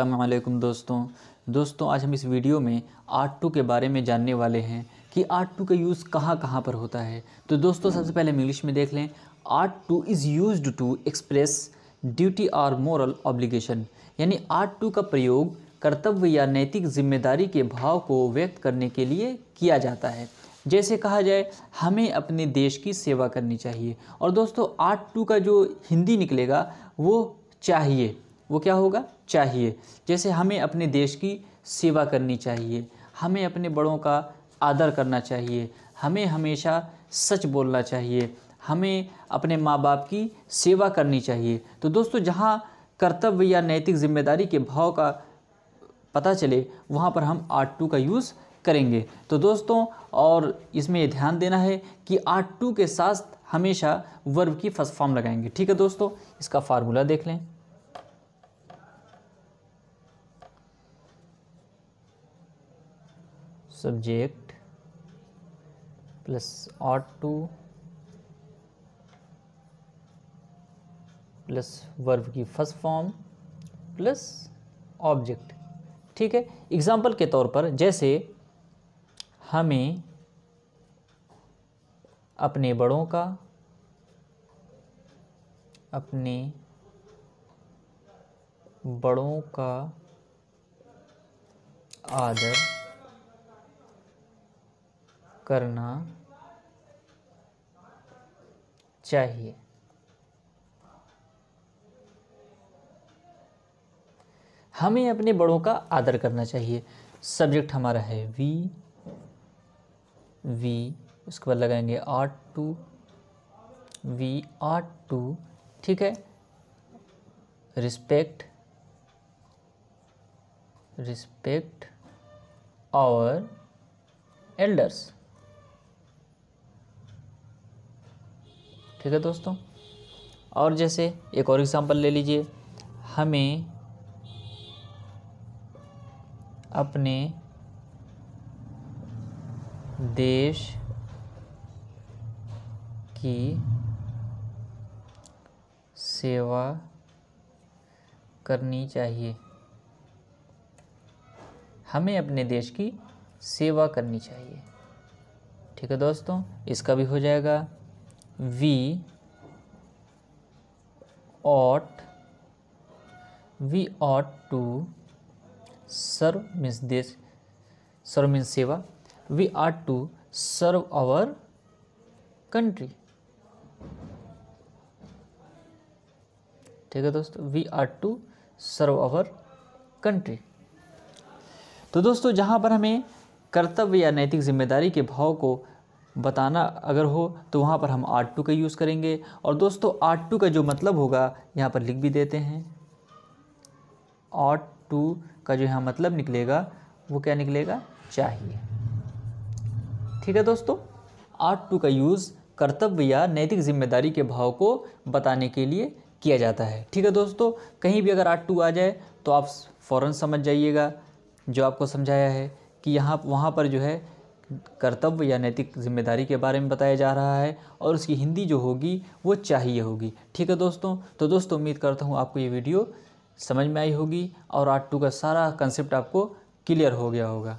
असलम दोस्तों दोस्तों आज हम इस वीडियो में आर्ट टू के बारे में जानने वाले हैं कि आर्ट टू का यूज़ कहाँ कहाँ पर होता है तो दोस्तों सबसे पहले हम इंग्लिश में देख लें ought to is use to express duty और मॉरल ऑब्लिगेशन यानी आर्ट टू का प्रयोग कर्तव्य या नैतिक जिम्मेदारी के भाव को व्यक्त करने के लिए किया जाता है जैसे कहा जाए हमें अपने देश की सेवा करनी चाहिए और दोस्तों आर्ट टू का जो हिंदी निकलेगा वो चाहिए वो क्या होगा चाहिए जैसे हमें अपने देश की सेवा करनी चाहिए हमें अपने बड़ों का आदर करना चाहिए हमें हमेशा सच बोलना चाहिए हमें अपने माँ बाप की सेवा करनी चाहिए तो दोस्तों जहाँ कर्तव्य या नैतिक जिम्मेदारी के भाव का पता चले वहाँ पर हम आर्ट टू का यूज़ करेंगे तो दोस्तों और इसमें ध्यान देना है कि आर्ट टू के साथ हमेशा वर्ब की फर्स्ट फॉर्म लगाएंगे ठीक है दोस्तों इसका फार्मूला देख लें subject plus ought to plus verb की फर्स्ट फॉर्म प्लस ऑब्जेक्ट ठीक है एग्जाम्पल के तौर पर जैसे हमें अपने बड़ों का अपने बड़ों का आदर करना चाहिए हमें अपने बड़ों का आदर करना चाहिए सब्जेक्ट हमारा है वी वी उसके बाद लगाएंगे ought to we ought to ठीक है रिस्पेक्ट रिस्पेक्ट और एल्डर्स ठीक है दोस्तों और जैसे एक और एग्ज़ाम्पल ले लीजिए हमें अपने देश की सेवा करनी चाहिए हमें अपने देश की सेवा करनी चाहिए ठीक है दोस्तों इसका भी हो जाएगा we ought we ought to serve means this serve means seva we ought to serve our country ठीक है दोस्तों we ought to serve our country तो दोस्तों जहां पर हमें कर्तव्य या नैतिक जिम्मेदारी के भाव को बताना अगर हो तो वहाँ पर हम आर टू का यूज़ करेंगे और दोस्तों आर टू का जो मतलब होगा यहाँ पर लिख भी देते हैं आर टू का जो यहाँ मतलब निकलेगा वो क्या निकलेगा चाहिए ठीक है दोस्तों आर टू का यूज़ कर्तव्य या नैतिक जिम्मेदारी के भाव को बताने के लिए किया जाता है ठीक है दोस्तों कहीं भी अगर आर टू आ जाए तो आप फ़ौर समझ जाइएगा जो आपको समझाया है कि यहाँ वहाँ पर जो है कर्तव्य या नैतिक जिम्मेदारी के बारे में बताया जा रहा है और उसकी हिंदी जो होगी वो चाहिए होगी ठीक है दोस्तों तो दोस्तों उम्मीद करता हूँ आपको ये वीडियो समझ में आई होगी और आर्ट टू का सारा कंसेप्ट आपको क्लियर हो गया होगा